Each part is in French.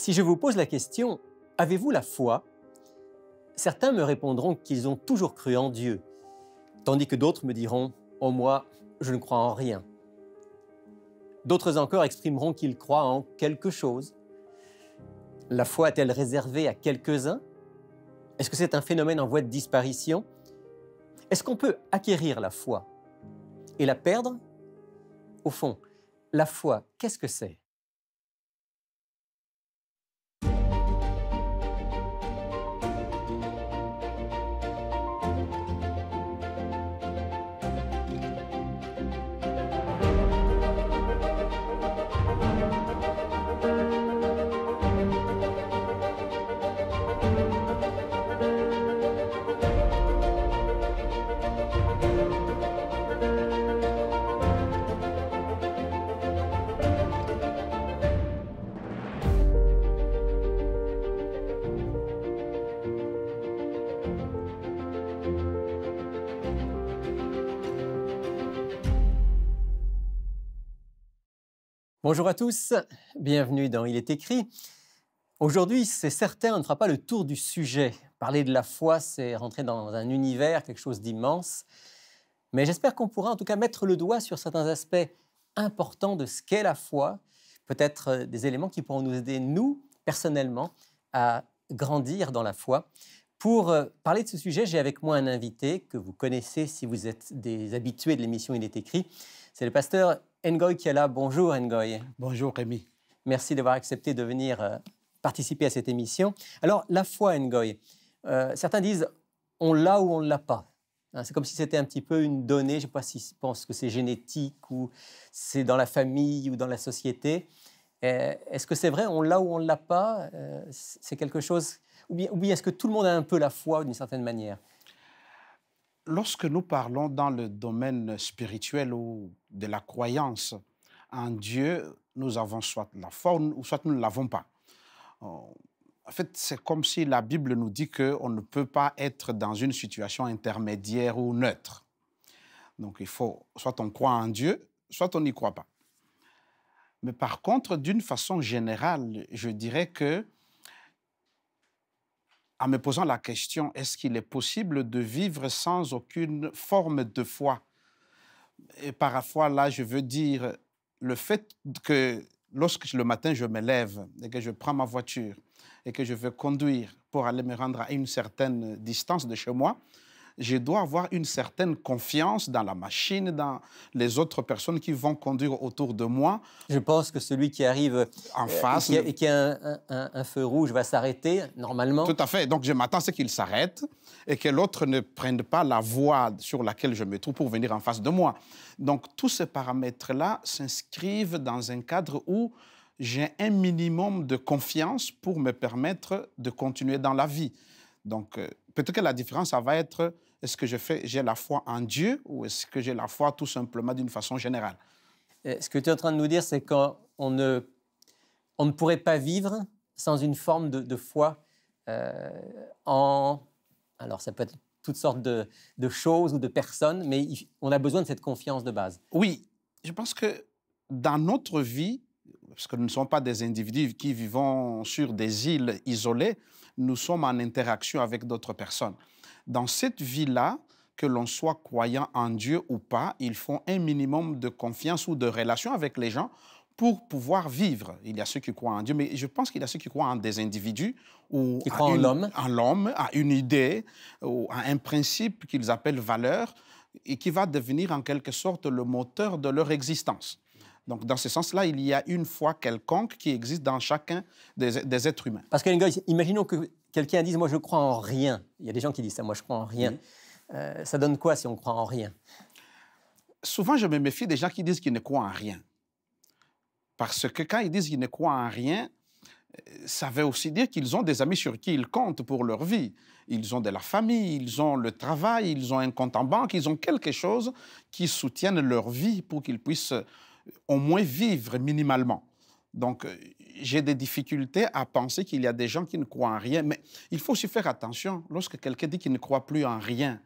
Si je vous pose la question Avez-vous la foi Certains me répondront qu'ils ont toujours cru en Dieu, tandis que d'autres me diront Oh moi, je ne crois en rien. D'autres encore exprimeront qu'ils croient en quelque chose. La foi est-elle réservée à quelques-uns Est-ce que c'est un phénomène en voie de disparition Est-ce qu'on peut acquérir la foi et la perdre Au fond, la foi, qu'est-ce que c'est Bonjour à tous, bienvenue dans Il est écrit. Aujourd'hui, c'est certain, on ne fera pas le tour du sujet. Parler de la foi, c'est rentrer dans un univers, quelque chose d'immense. Mais j'espère qu'on pourra en tout cas mettre le doigt sur certains aspects importants de ce qu'est la foi, peut-être euh, des éléments qui pourront nous aider, nous, personnellement, à grandir dans la foi. Pour euh, parler de ce sujet, j'ai avec moi un invité que vous connaissez si vous êtes des habitués de l'émission Il est écrit. C'est le pasteur Ngoy qui est là. Bonjour Ngoy. Bonjour Rémi. Merci d'avoir accepté de venir euh, participer à cette émission. Alors, la foi Ngoy, euh, certains disent on l'a ou on ne l'a pas. Hein, c'est comme si c'était un petit peu une donnée, je ne sais pas si pensent pense que c'est génétique ou c'est dans la famille ou dans la société. Euh, est-ce que c'est vrai, on l'a ou on ne l'a pas C'est quelque chose. Ou bien est-ce que tout le monde a un peu la foi d'une certaine manière Lorsque nous parlons dans le domaine spirituel ou de la croyance en Dieu, nous avons soit la foi ou soit nous ne l'avons pas. Euh, en fait, c'est comme si la Bible nous dit qu'on ne peut pas être dans une situation intermédiaire ou neutre. Donc il faut, soit on croit en Dieu, soit on n'y croit pas. Mais par contre, d'une façon générale, je dirais que en me posant la question, est-ce qu'il est possible de vivre sans aucune forme de foi Et parfois, là, je veux dire, le fait que lorsque le matin je me lève et que je prends ma voiture et que je veux conduire pour aller me rendre à une certaine distance de chez moi, je dois avoir une certaine confiance dans la machine, dans les autres personnes qui vont conduire autour de moi. Je pense que celui qui arrive en euh, face et qui a, un, un, feu rouge va s'arrêter normalement. Tout à fait. Donc je m'attends à ce qu'il s'arrête et que l'autre ne prenne pas la voie sur laquelle je me trouve pour venir en face de moi. Donc tous ces paramètres-là s'inscrivent dans un cadre où j'ai un minimum de confiance pour me permettre de continuer dans la vie. Donc, euh, peut-être que la différence, ça va être est-ce que j'ai la foi en Dieu ou est-ce que j'ai la foi tout simplement d'une façon générale euh, Ce que tu es en train de nous dire, c'est qu'on ne, on ne pourrait pas vivre sans une forme de, foi euh, en... Alors, ça peut être toutes sortes de, choses ou de personnes, mais on a besoin de cette confiance de base. Oui, je pense que dans notre vie, parce que nous ne sommes pas des individus qui vivons sur des îles isolées, nous sommes en interaction avec d'autres personnes. Dans cette vie-là, que l'on soit croyant en Dieu ou pas, ils font un minimum de confiance ou de relation avec les gens pour pouvoir vivre. Il y a ceux qui croient en Dieu, mais je pense qu'il y a ceux qui croient en des individus ou qui croient en l'homme, en l'homme, à une idée ou à un principe qu'ils appellent valeur et qui va devenir en quelque sorte le moteur de leur existence. Donc, dans ce sens-là, il y a une foi quelconque qui existe dans chacun des, des êtres humains. Parce que, imaginons que quelqu'un dit « Moi, je crois en rien. Il y a des gens qui disent ça, moi, je crois en rien. Euh, ça donne quoi si on croit en rien Souvent, je me méfie des gens qui disent qu'ils ne croient en rien. Parce que quand ils disent qu'ils ne croient en rien, euh, ça veut aussi dire qu'ils ont des amis sur qui ils comptent pour leur vie. Ils ont de la famille, ils ont le travail, ils ont un compte en banque, ils ont quelque chose qui soutienne leur vie pour qu'ils puissent euh, au moins vivre minimalement. Donc, euh, j'ai des difficultés à penser qu'il y a des gens qui ne croient en rien. Mais il faut aussi faire attention. Lorsque quelqu'un dit qu'il ne croit plus en rien,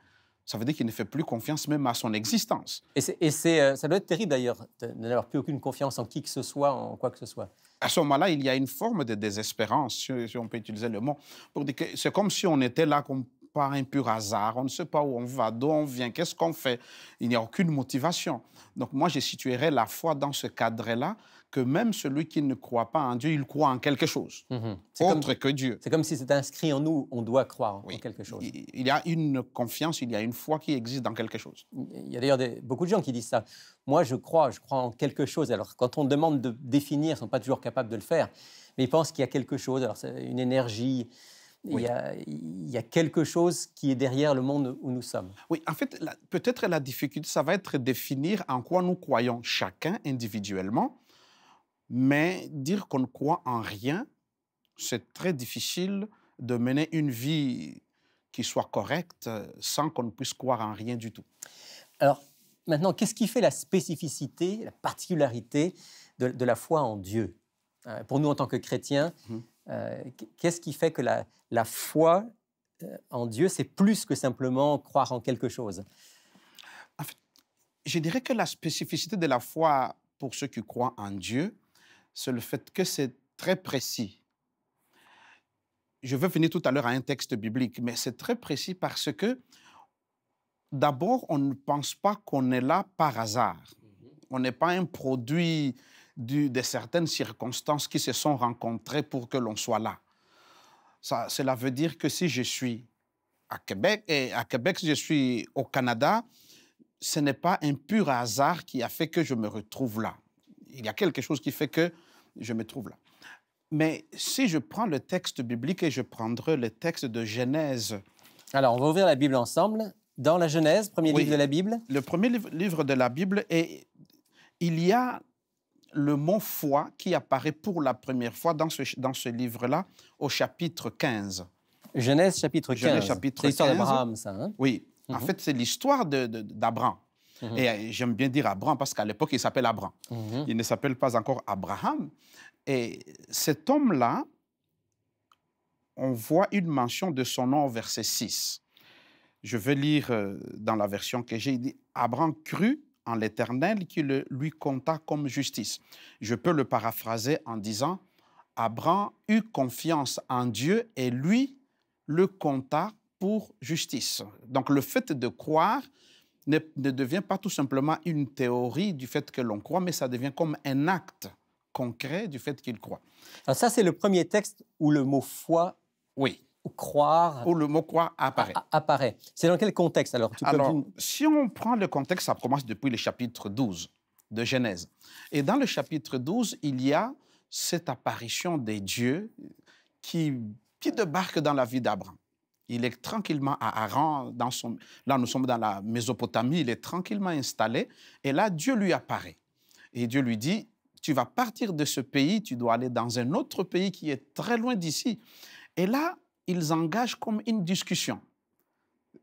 ça veut dire qu'il ne fait plus confiance même à son existence. Et, euh, ça doit être terrible d'ailleurs, de n'avoir plus aucune confiance en qui que ce soit, en quoi que ce soit. À ce moment-là, il y a une forme de désespérance, si on peut utiliser le mot, pour dire que c'est comme si on était là par un pur hasard, on ne sait pas où on va, d'où on vient, qu'est-ce qu'on fait. Il n'y a aucune motivation. Donc moi, je situerais la foi dans ce cadre-là, que même celui qui ne croit pas en Dieu, il croit en quelque chose mhm. C'est autre que Dieu. C'est comme si c'était inscrit en nous, on doit croire en quelque chose. Il y a une confiance, il y a une foi qui existe dans quelque chose. Il y a d'ailleurs beaucoup de gens qui disent ça. Moi, je crois, je crois en quelque chose. Alors, quand on demande de définir, ils ne sont pas toujours capables de le faire, mais ils pensent qu'il y a quelque chose. Alors, c'est une énergie. Il, y a, il, y a, quelque chose qui est derrière le monde où nous sommes. Oui, en fait, peut-être la difficulté, ça va être définir en quoi nous croyons chacun individuellement mais dire qu'on ne croit en rien, c'est très difficile de mener une vie qui soit correcte euh, sans qu'on ne puisse croire en rien du tout. Alors, maintenant, qu'est-ce qui fait la spécificité, la particularité de, la foi en Dieu euh, Pour nous, en tant que chrétiens, mmh. euh, qu'est-ce qui fait que la, la foi en Dieu, c'est plus que simplement croire en quelque chose en fait, Je dirais que la spécificité de la foi pour ceux qui croient en Dieu, c'est le fait que c'est très précis. Je vais finir tout à l'heure à un texte biblique, mais c'est très précis parce que d'abord, on ne pense pas qu'on est là par hasard. On n'est pas un produit du, de certaines circonstances qui se sont rencontrées pour que l'on soit là. Ça, cela veut dire que si je suis à Québec, et à Québec, si je suis au Canada, ce n'est pas un pur hasard qui a fait que je me retrouve là. Il y a quelque chose qui fait que je me trouve là. Mais si je prends le texte biblique et je prendrai le texte de Genèse. Alors, on va ouvrir la Bible ensemble. Dans la Genèse, premier livre de la Bible. Le premier livre de la Bible, et il y a le mot foi qui apparaît pour la première fois dans ce, dans ce livre-là, au chapitre 15. Genèse chapitre 15. chapitre c'est l'histoire d'Abraham, ça. Hein? Oui. En mhm. fait, c'est l'histoire d'Abraham. Mhm. Et euh, j'aime bien dire Abraham parce qu'à l'époque, il s'appelle Abraham. Mhm. Il ne s'appelle pas encore Abraham. Et cet homme-là, on voit une mention de son nom au verset 6. Je vais lire euh, dans la version que j'ai, dit Abraham crut en l'Éternel qui le, lui compta comme justice. Je peux le paraphraser en disant Abraham eut confiance en Dieu et lui le compta pour justice. Donc le fait de croire, ne, devient pas tout simplement une théorie du fait que l'on croit, mais ça devient comme un acte concret du fait qu'il croit. Alors ça, c'est le premier texte où le mot foi, oui. Ou croire, ou le mot croire apparaît. apparaît. C'est dans quel contexte alors Alors, si on prend le contexte, ça commence depuis le chapitre 12 de Genèse. Et dans le chapitre 12, il y a cette apparition des dieux qui, qui débarque dans la vie d'Abraham il est tranquillement à Haran, là nous sommes dans la Mésopotamie, il est tranquillement installé, et là Dieu lui apparaît. Et Dieu lui dit, tu vas partir de ce pays, tu dois aller dans un autre pays qui est très loin d'ici. Et là, ils engagent comme une discussion.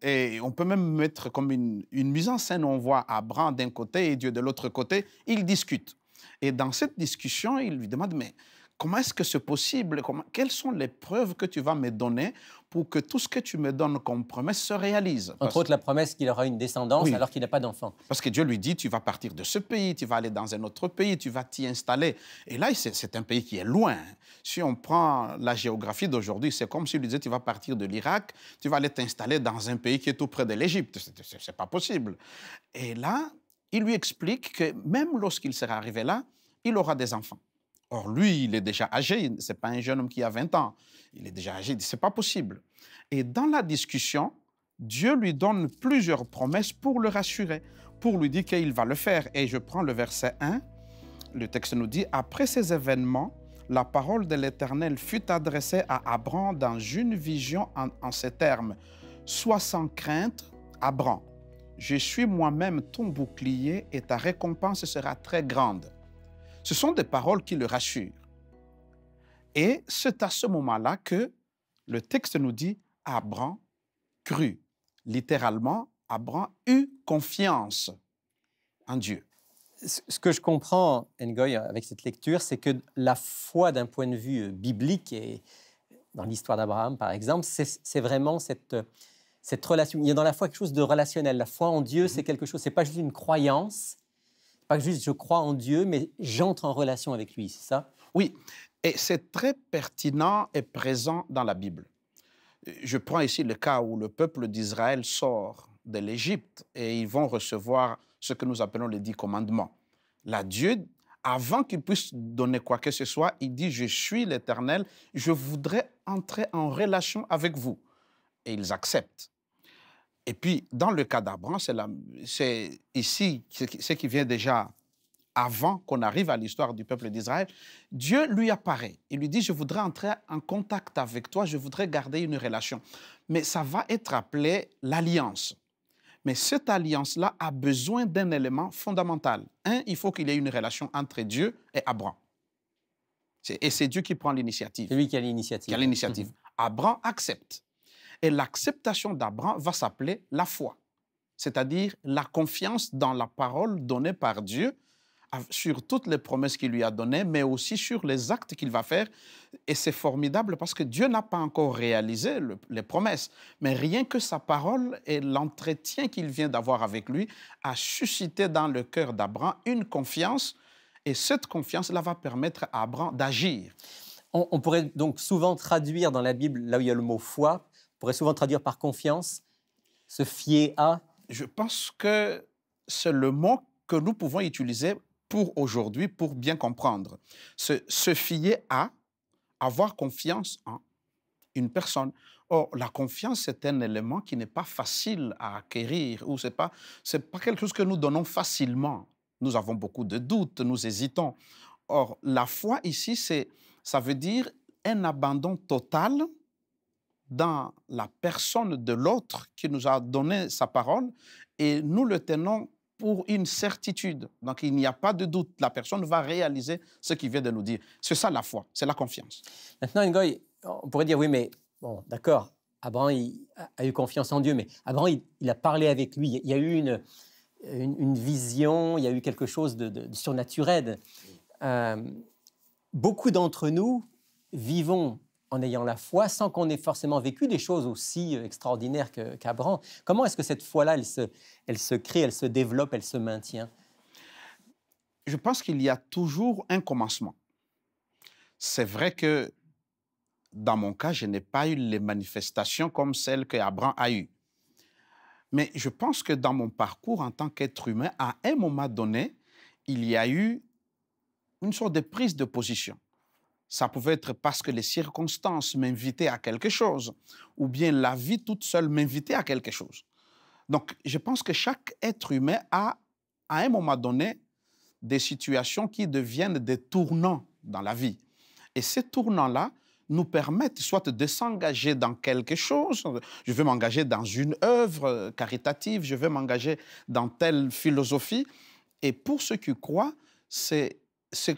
Et on peut même mettre comme une, mise en scène on voit Abraham d'un côté et Dieu de l'autre côté, ils discutent. Et dans cette discussion, il lui demande, mais Comment est-ce que c'est possible Comment, Quelles sont les preuves que tu vas me donner pour que tout ce que tu me donnes comme promesse se réalise Entre autres, la promesse qu'il aura une descendance alors qu'il n'a pas d'enfant. Parce que Dieu lui dit, tu vas partir de ce pays, tu vas aller dans un autre pays, tu vas t'y installer. Et là, c'est un pays qui est loin. Hein. Si on prend la géographie d'aujourd'hui, c'est comme s'il si lui disait, tu vas partir de l'Irak, tu vas aller t'installer dans un pays qui est tout près de l'Égypte. C'est pas possible. Et là, il lui explique que même lorsqu'il sera arrivé là, il aura des enfants. Or, lui, il est déjà âgé, ce n'est pas un jeune homme qui a 20 ans. Il est déjà âgé, c'est pas possible. Et dans la discussion, Dieu lui donne plusieurs promesses pour le rassurer, pour lui dire qu'il va le faire. Et je prends le verset 1. Le texte nous dit, après ces événements, la parole de l'Éternel fut adressée à Abram dans une vision en, en ces termes. Sois sans crainte, Abram. Je suis moi-même ton bouclier et ta récompense sera très grande. Ce sont des paroles qui le rassurent. Et c'est à ce moment-là que le texte nous dit Abraham crut. Littéralement, Abraham eut confiance en Dieu. Ce que je comprends, Ngoy, avec cette lecture, c'est que la foi d'un point de vue euh, biblique et dans l'histoire d'Abraham, par exemple, c'est vraiment cette, cette relation. Il y a dans la foi quelque chose de relationnel. La foi en Dieu, c'est mhm. quelque chose, c'est pas juste une croyance, pas juste je crois en Dieu, mais j'entre en relation avec lui, c'est ça Oui, et c'est très pertinent et présent dans la Bible. Je prends ici le cas où le peuple d'Israël sort de l'Égypte et ils vont recevoir ce que nous appelons les dix commandements. Là, Dieu, avant qu'il puisse donner quoi que ce soit, il dit, je suis l'Éternel, je voudrais entrer en relation avec vous. Et ils acceptent. Et puis, dans le cas d'Abraham, c'est ici ce qui vient déjà avant qu'on arrive à l'histoire du peuple d'Israël, Dieu lui apparaît. Il lui dit, je voudrais entrer en contact avec toi, je voudrais garder une relation. Mais ça va être appelé l'alliance. Mais cette alliance-là a besoin d'un élément fondamental. Un, il faut qu'il y ait une relation entre Dieu et Abraham. Et c'est Dieu qui prend l'initiative. C'est lui qui a l'initiative. Qui a l'initiative. Mhm. Abraham accepte. Et l'acceptation d'Abraham va s'appeler la foi, c'est-à-dire la confiance dans la parole donnée par Dieu sur toutes les promesses qu'il lui a données, mais aussi sur les actes qu'il va faire. Et c'est formidable parce que Dieu n'a pas encore réalisé les promesses, mais rien que sa parole et l'entretien qu'il vient d'avoir avec lui a suscité dans le cœur d'Abraham une confiance, et cette confiance-là va permettre à Abraham d'agir. on pourrait donc souvent traduire dans la Bible, là où il y a le mot foi, pourrait souvent traduire par confiance, se fier à Je pense que c'est le mot que nous pouvons utiliser pour aujourd'hui, pour bien comprendre. Se, fier à, avoir confiance en une personne. Or, la confiance, c'est un élément qui n'est pas facile à acquérir, ou ce n'est pas, pas quelque chose que nous donnons facilement. Nous avons beaucoup de doutes, nous hésitons. Or, la foi ici, c'est, ça veut dire un abandon total dans la personne de l'autre qui nous a donné sa parole et nous le tenons pour une certitude. Donc il n'y a pas de doute, la personne va réaliser ce qu'il vient de nous dire. C'est ça la foi, c'est la confiance. Maintenant, Ngoy, on pourrait dire oui, mais bon, d'accord, Abraham il a eu confiance en Dieu, mais Abraham il, a parlé avec lui, il y a eu une, vision, il y a eu quelque chose de, surnaturel. Euh, beaucoup d'entre nous vivons en ayant la foi sans qu'on ait forcément vécu des choses aussi euh, extraordinaires qu'Abraham Comment est-ce que cette foi-là, elle se, elle se crée, elle se développe, elle se maintient Je pense qu'il y a toujours un commencement. C'est vrai que dans mon cas, je n'ai pas eu les manifestations comme celles que Abraham a eues. Mais je pense que dans mon parcours en tant qu'être humain, à un moment donné, il y a eu une sorte de prise de position. Ça pouvait être parce que les circonstances m'invitaient à quelque chose, ou bien la vie toute seule m'invitait à quelque chose. Donc, je pense que chaque être humain a, à un moment donné, des situations qui deviennent des tournants dans la vie. Et ces tournants-là nous permettent soit de s'engager dans quelque chose, je veux m'engager dans une œuvre euh, caritative, je veux m'engager dans telle philosophie. Et pour ceux qui croient, c'est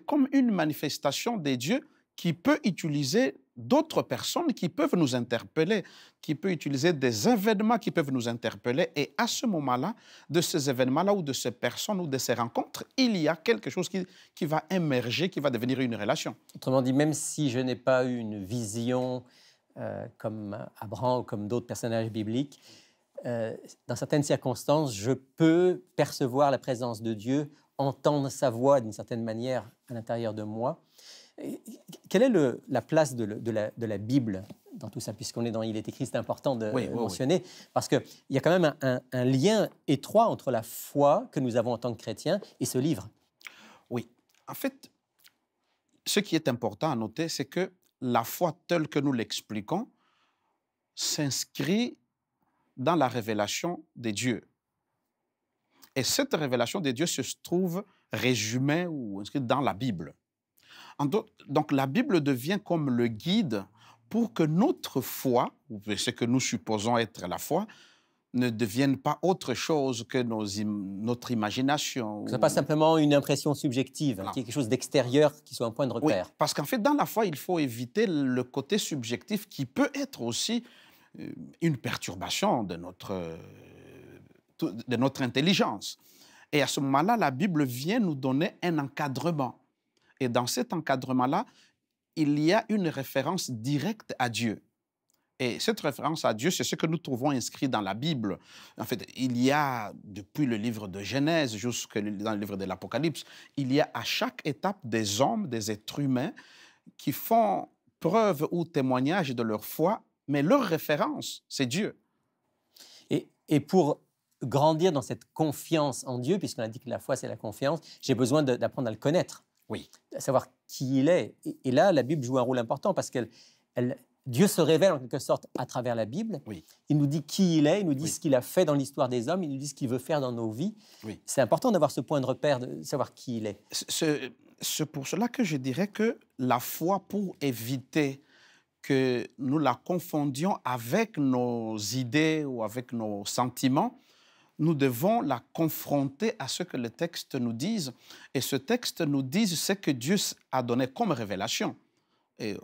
comme une manifestation des dieux qui peut utiliser d'autres personnes qui peuvent nous interpeller, qui peut utiliser des événements qui peuvent nous interpeller. Et à ce moment-là, de ces événements-là ou de ces personnes ou de ces rencontres, il y a quelque chose qui, qui va émerger, qui va devenir une relation. Autrement dit, même si je n'ai pas eu une vision euh, comme Abraham ou comme d'autres personnages bibliques, euh, dans certaines circonstances, je peux percevoir la présence de Dieu, entendre sa voix d'une certaine manière à l'intérieur de moi quelle est la place de, la, Bible dans tout ça, puisqu'on est dans Il est écrit, c'est important de mentionner, parce qu'il y a quand même un, un, lien étroit entre la foi que nous avons en tant que chrétiens et ce livre. Oui. En fait, ce qui est important à noter, c'est que la foi telle que nous l'expliquons s'inscrit dans la révélation des dieux. Et cette révélation des dieux se trouve résumée ou inscrite dans la Bible. Donc la Bible devient comme le guide pour que notre foi, ce que nous supposons être la foi, ne devienne pas autre chose que notre imagination. Ce n'est pas simplement une impression subjective, quelque chose d'extérieur qui soit un point de repère. Oui, parce qu'en fait, dans la foi, il faut éviter le côté subjectif qui peut être aussi euh, une perturbation euh, de notre intelligence. Et à ce moment-là, la Bible vient nous donner un encadrement. Et dans cet encadrement-là, il y a une référence directe à Dieu. Et cette référence à Dieu, c'est ce que nous trouvons inscrit dans la Bible. En fait, il y a, depuis le livre de Genèse jusqu'au dans le livre de l'Apocalypse, il y a à chaque étape des hommes, des êtres humains, qui font preuve ou témoignage de leur foi, mais leur référence, c'est Dieu. Et, et, pour grandir dans cette confiance en Dieu, puisqu'on a dit que la foi, c'est la confiance, j'ai besoin d'apprendre à le connaître. À savoir qui il est. Et, là, la Bible joue un rôle important parce qu'elle, Dieu se révèle en quelque sorte à travers la Bible. Il nous dit qui il est, il nous dit ce qu'il a fait dans l'histoire des hommes, il nous dit ce qu'il veut faire dans nos vies. C'est important d'avoir ce point de repère, de savoir qui il est. C'est pour cela que je dirais que la foi, pour éviter que nous la confondions avec nos idées ou avec nos sentiments, nous devons la confronter à ce que le texte nous dise. Et ce texte nous dit ce que Dieu a donné comme révélation. Euh,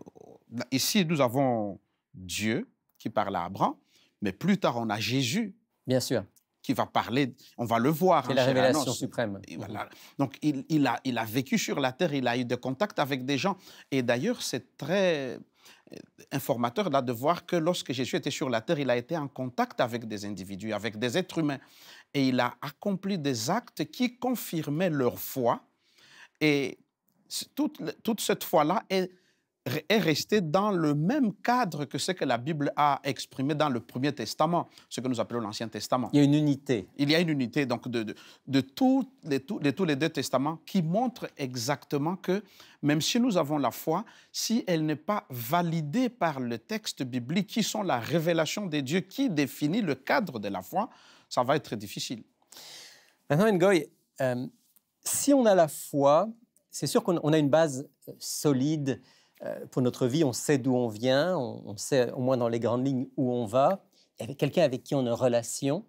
ici, nous avons Dieu qui parle à Abraham, mais plus tard, on a Jésus. Bien sûr. Qui va parler, on va le voir. C'est hein, la révélation suprême. Donc, il a vécu sur la terre, il a eu des contacts avec des gens. Et d'ailleurs, c'est très informateur là de voir que lorsque Jésus était sur la terre, il a été en contact avec des individus, avec des êtres humains, et il a accompli des actes qui confirmaient leur foi. Et toute, toute cette foi-là est est resté dans le même cadre que ce que la Bible a exprimé dans le Premier Testament, ce que nous appelons l'Ancien Testament. Il y a une unité. Il y a une unité donc de, de, tous, les, tous les deux testaments qui montre exactement que même si nous avons la foi, si elle n'est pas validée par le texte biblique qui sont la révélation des dieux qui définit le cadre de la foi, ça va être difficile. Maintenant, Ngoy, euh, si on a la foi, c'est sûr qu'on a une base euh, solide euh, pour notre vie, on sait d'où on vient, on, sait au moins dans les grandes lignes où on va, avec quelqu'un avec qui on a une relation.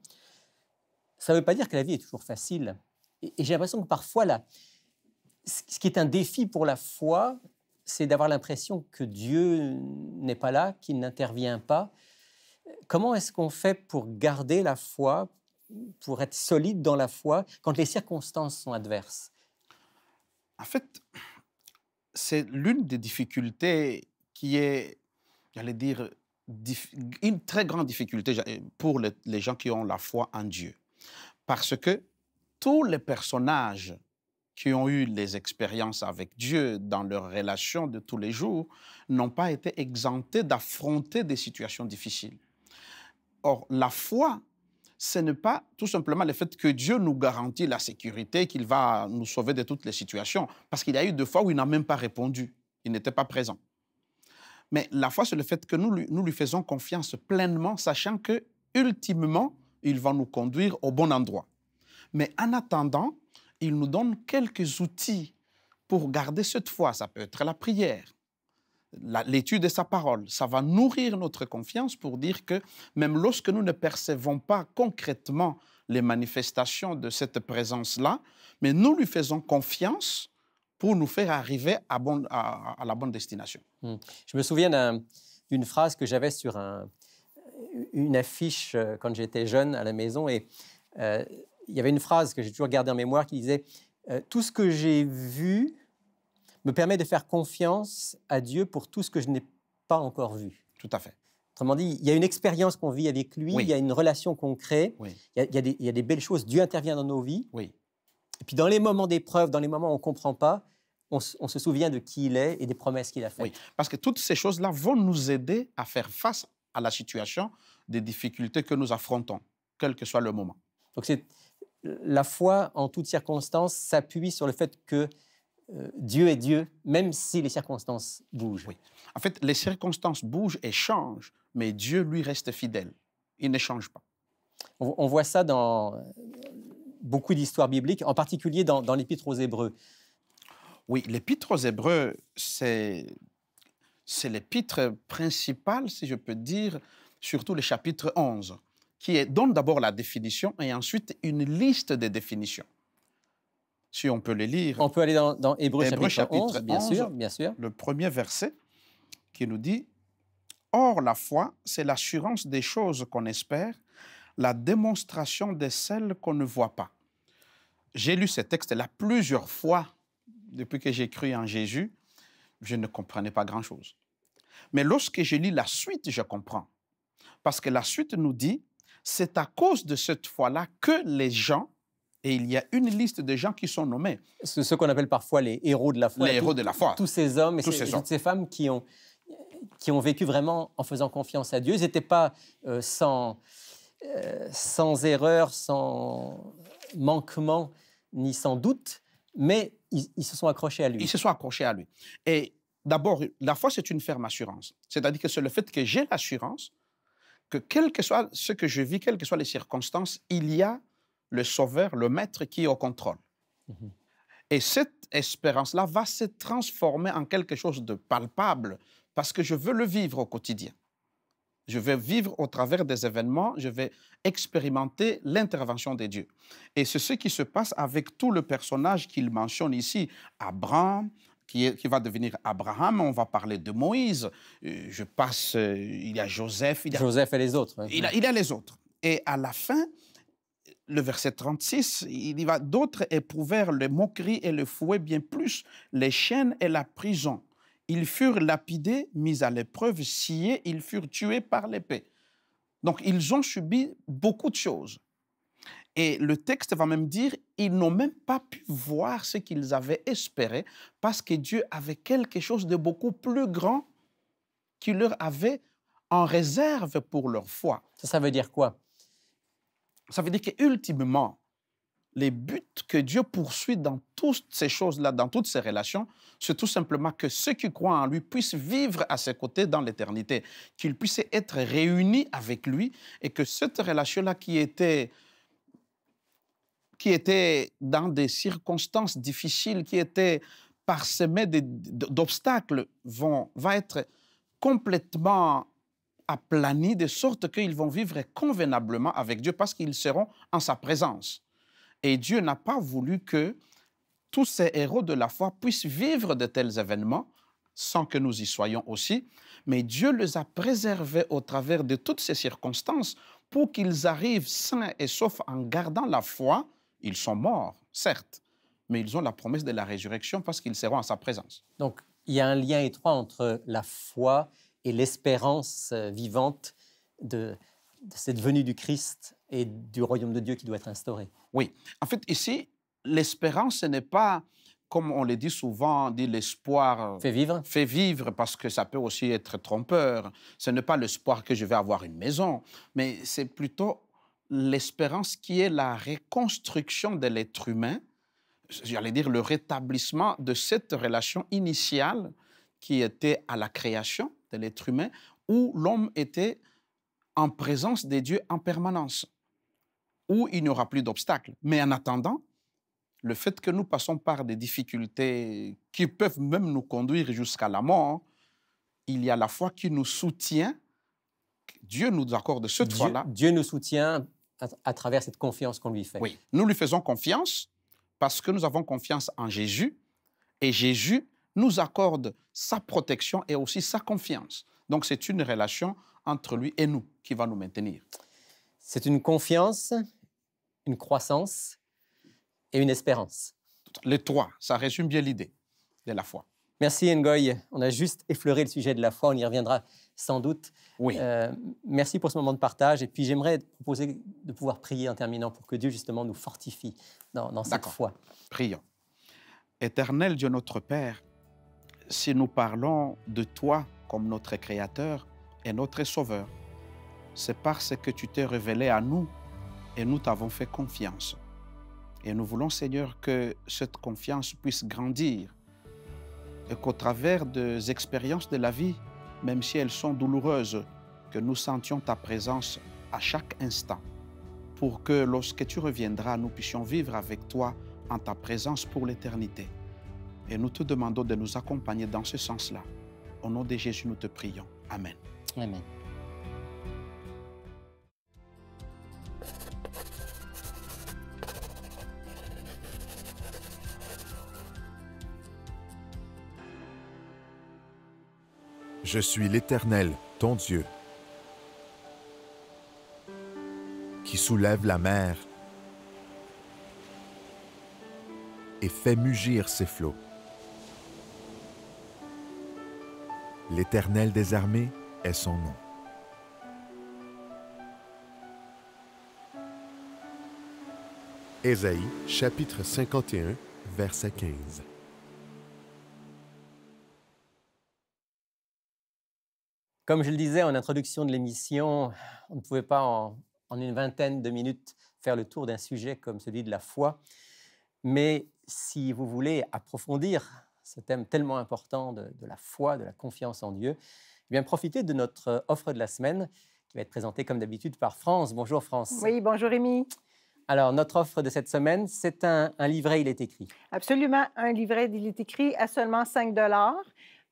Ça ne veut pas dire que la vie est toujours facile. Et, et j'ai l'impression que parfois, là, ce qui est un défi pour la foi, c'est d'avoir l'impression que Dieu n'est pas là, qu'il n'intervient pas. Comment est-ce qu'on fait pour garder la foi, pour être solide dans la foi, quand les circonstances sont adverses En fait, c'est l'une des difficultés qui est, j'allais dire, une très grande difficulté euh, pour les gens qui ont la foi en Dieu. Parce que tous les personnages qui ont eu les expériences avec Dieu dans leur relation de tous les jours n'ont pas été exemptés d'affronter des situations difficiles. Or, la foi ce n'est pas tout simplement le fait que Dieu nous garantit la sécurité, qu'il va nous sauver de toutes les situations, parce qu'il y a eu deux fois où il n'a même pas répondu, il n'était pas présent. Mais la foi, c'est le fait que nous lui, nous lui faisons confiance pleinement, sachant que ultimement, il va nous conduire au bon endroit. Mais en attendant, il nous donne quelques outils pour garder cette foi. Ça peut être la prière, l'étude de sa parole. Ça va nourrir notre confiance pour dire que même lorsque nous ne percevons pas concrètement les manifestations de cette présence-là, mais nous lui faisons confiance pour nous faire arriver à, la bonne destination. Hmm. Je me souviens d'une phrase que j'avais sur une affiche euh, quand j'étais jeune à la maison et euh, il y avait une phrase que j'ai toujours gardée en mémoire qui disait euh, Tout ce que j'ai vu, me permet de faire confiance à Dieu pour tout ce que je n'ai pas encore vu. Tout à fait. Autrement dit, il y a une expérience qu'on vit avec lui, il y a une relation qu'on crée, il, y a, des, belles choses, Dieu intervient dans nos vies. Et puis dans les moments d'épreuve, dans les moments où on ne comprend pas, on, se souvient de qui il est et des promesses qu'il a faites. Oui, parce que toutes ces choses-là vont nous aider à faire face à la situation des difficultés que nous affrontons, quel que soit le moment. Donc la foi, en toutes circonstances, s'appuie sur le fait que euh, Dieu est Dieu, même si les circonstances bougent. En fait, les circonstances bougent et changent, mais Dieu, lui, reste fidèle. Il ne change pas. On, voit ça dans euh, beaucoup d'histoires bibliques, en particulier dans, l'Épître aux Hébreux. Oui, l'Épître aux Hébreux, c'est, l'Épître principal, si je peux dire, surtout le chapitre 11, qui donne d'abord la définition et ensuite une liste des définitions. Si on peut les lire. On peut aller dans, chapitre, 11, bien sûr, bien sûr. Le premier verset qui nous dit Or, la foi, c'est l'assurance des choses qu'on espère, la démonstration de celles qu'on ne voit pas. J'ai lu ce texte-là plusieurs fois depuis que j'ai cru en Jésus. Je ne comprenais pas grand-chose. Mais lorsque je lis la suite, je comprends. Parce que la suite nous dit, c'est à cause de cette foi-là que les gens et il y a une liste de gens qui sont nommés. Ce, ce qu'on appelle parfois les héros de la foi. Les héros de la foi. Tous ces hommes et, ces, toutes ces femmes qui ont, qui ont vécu vraiment en faisant confiance à Dieu. Ils n'étaient pas euh, sans, euh, sans erreur, sans manquement, ni sans doute, mais ils se sont accrochés à lui. Ils se sont accrochés à lui. Et d'abord, la foi, c'est une ferme assurance. C'est-à-dire que c'est le fait que j'ai l'assurance que quel que soit ce que je vis, quelles que soient les circonstances, il y a le sauveur, le maître qui est au contrôle. Mhm. Et cette espérance-là va se transformer en quelque chose de palpable parce que je veux le vivre au quotidien. Je veux vivre au travers des événements, je vais expérimenter l'intervention des dieux. Et c'est ce qui se passe avec tout le personnage qu'il mentionne ici, Abraham, qui, va devenir Abraham, on va parler de Moïse, euh, je passe, euh, il y a Joseph. Il Joseph et les autres. Il, il y a les autres. Et à la fin, le verset 36, il y va D'autres éprouvèrent les moqueries et le fouet, bien plus les chaînes et la prison. Ils furent lapidés, mis à l'épreuve, sciés, ils furent tués par l'épée. Donc, ils ont subi beaucoup de choses. Et le texte va même dire, ils n'ont même pas pu voir ce qu'ils avaient espéré parce que Dieu avait quelque chose de beaucoup plus grand qu'il leur avait en réserve pour leur foi. Ça, ça veut dire quoi ça veut dire qu'ultimement, les buts que Dieu poursuit dans toutes ces choses-là, dans toutes ces relations, c'est tout simplement que ceux qui croient en lui puissent vivre à ses côtés dans l'éternité, qu'ils puissent être réunis avec lui et que cette relation-là qui était qui était dans des circonstances difficiles, qui était parsemée d'obstacles, va être complètement plani de sorte qu'ils vont vivre convenablement avec Dieu parce qu'ils seront en sa présence. Et Dieu n'a pas voulu que tous ces héros de la foi puissent vivre de tels événements sans que nous y soyons aussi, mais Dieu les a préservés au travers de toutes ces circonstances pour qu'ils arrivent sains et saufs en gardant la foi. Ils sont morts, certes, mais ils ont la promesse de la résurrection parce qu'ils seront en sa présence. Donc, il y a un lien étroit entre la foi et l'espérance euh, vivante de, cette venue du Christ et du royaume de Dieu qui doit être instauré. Oui. En fait, ici, l'espérance, ce n'est pas, comme on le dit souvent, l'espoir. Euh, fait vivre. Fait vivre, parce que ça peut aussi être trompeur. Ce n'est pas l'espoir que je vais avoir une maison, mais c'est plutôt l'espérance qui est la reconstruction de l'être humain, j'allais dire le rétablissement de cette relation initiale qui était à la création, l'être humain, où l'homme était en présence des dieux en permanence, où il n'y aura plus d'obstacles. Mais en attendant, le fait que nous passons par des difficultés qui peuvent même nous conduire jusqu'à la mort, il y a la foi qui nous soutient. Dieu nous accorde cette foi-là. Dieu nous soutient à, à, travers cette confiance qu'on lui fait. Oui, nous lui faisons confiance parce que nous avons confiance en Jésus et Jésus nous accorde sa protection et aussi sa confiance. Donc c'est une relation entre lui et nous qui va nous maintenir. C'est une confiance, une croissance et une espérance. Les trois, ça résume bien l'idée de la foi. Merci Ngoy. On a juste effleuré le sujet de la foi, on y reviendra sans doute. Oui. Euh, merci pour ce moment de partage. Et puis j'aimerais proposer de pouvoir prier en terminant pour que Dieu justement nous fortifie dans, dans cette foi. Prions. Éternel Dieu notre Père, si nous parlons de toi comme notre Créateur et notre Sauveur, c'est parce que tu t'es révélé à nous et nous t'avons fait confiance. Et nous voulons, Seigneur, que cette confiance puisse grandir et qu'au travers des expériences de la vie, même si elles sont douloureuses, que nous sentions ta présence à chaque instant, pour que lorsque tu reviendras, nous puissions vivre avec toi en ta présence pour l'éternité. Et nous te demandons de nous accompagner dans ce sens-là. Au nom de Jésus, nous te prions. Amen. Amen. Je suis l'Éternel, ton Dieu, qui soulève la mer et fait mugir ses flots. L'Éternel des armées est son nom. Ésaïe chapitre 51 verset 15. Comme je le disais en introduction de l'émission, on ne pouvait pas en, en, une vingtaine de minutes faire le tour d'un sujet comme celui de la foi. Mais si vous voulez approfondir ce thème tellement important de, la foi, de la confiance en Dieu, eh bien, profiter de notre euh, offre de la semaine qui va être présentée comme d'habitude par France. Bonjour France. Oui, bonjour Rémi. Alors, notre offre de cette semaine, c'est un, livret Il est écrit. Absolument, un livret Il est écrit à seulement 5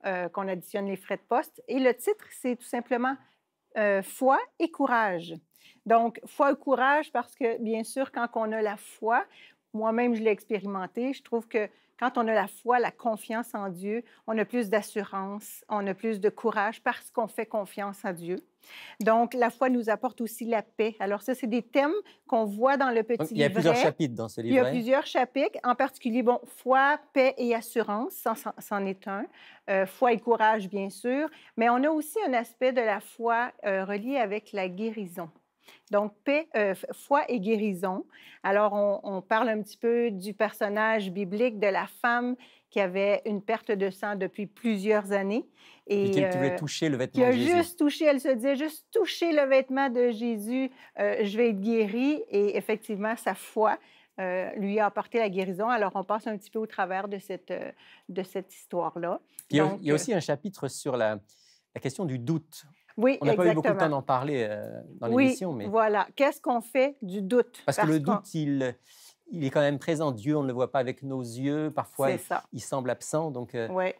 euh, qu'on additionne les frais de poste. Et le titre, c'est tout simplement euh, Foi et courage. Donc, foi et courage parce que, bien sûr, quand on a la foi, moi-même, je l'ai expérimenté, je trouve que quand on a la foi, la confiance en Dieu, on a plus d'assurance, on a plus de courage parce qu'on fait confiance à Dieu. Donc, la foi nous apporte aussi la paix. Alors, ça, c'est des thèmes qu'on voit dans le petit livre. Il y a plusieurs chapitres dans ce livre. Il y a plusieurs chapitres, en particulier, bon, foi, paix et assurance, c'en est un. Euh, foi et courage, bien sûr. Mais on a aussi un aspect de la foi euh, relié avec la guérison. Donc, euh, foi et guérison. Alors, on, parle un petit peu du personnage biblique de la femme qui avait une perte de sang depuis plusieurs années. Et, qui euh, toucher le vêtement juste touché, elle se disait, juste toucher le vêtement de Jésus, euh, je vais être guérie. Et effectivement, sa foi euh, lui a apporté la guérison. Alors, on passe un petit peu au travers de cette, de cette histoire-là. Il, y a aussi un chapitre sur la, la question du doute on n'a pas eu beaucoup de temps d'en parler euh, dans l'émission. Oui, mais... voilà. Qu'est-ce qu'on fait du doute? Parce, que le doute, il, il est quand même présent. Dieu, on ne le voit pas avec nos yeux. Parfois, il, semble absent. Donc, euh, ouais.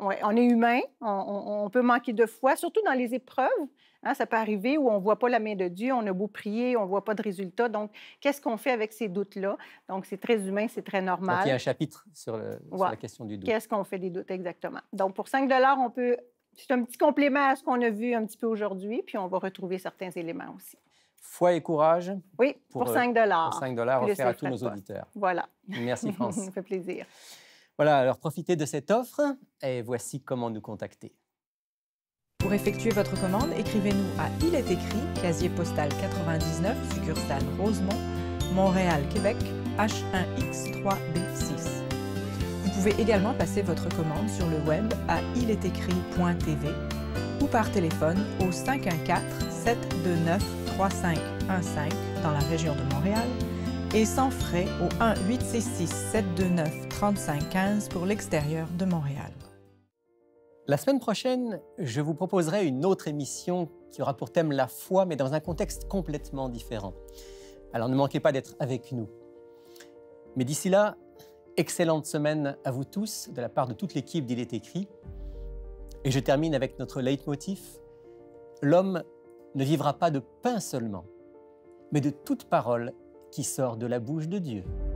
Ouais, on est humain, on, peut manquer de foi, surtout dans les épreuves. Hein. ça peut arriver où on ne voit pas la main de Dieu, on a beau prier, on ne voit pas de résultat. Donc, qu'est-ce qu'on fait avec ces doutes-là? Donc, c'est très humain, c'est très normal. il y a un chapitre sur, sur la question du doute. Qu'est-ce qu'on fait des doutes, exactement? Donc, pour 5 on peut c'est un petit complément à ce qu'on a vu un petit peu aujourd'hui, puis on va retrouver certains éléments aussi. Foi et courage. Oui, pour, 5 Pour 5 euh, dollars offert à tous nos auditeurs. Voilà. Merci, France. Ça fait plaisir. Voilà, alors profitez de cette offre et voici comment nous contacter. Pour effectuer votre commande, écrivez-nous à Il est écrit, casier postal 99, succursale Rosemont, Montréal, Québec, H1X3B6. Vous pouvez également passer votre commande sur le web à ilestécrit.tv ou par téléphone au 514-729-3515 dans la région de Montréal et sans frais au 1-866-729-3515 pour l'extérieur de Montréal. La semaine prochaine, je vous proposerai une autre émission qui aura pour thème la foi, mais dans un contexte complètement différent. Alors ne manquez pas d'être avec nous. Mais d'ici là, Excellente semaine à vous tous de la part de toute l'équipe d'Il est écrit. Et je termine avec notre leitmotiv. L'homme ne vivra pas de pain seulement, mais de toute parole qui sort de la bouche de Dieu.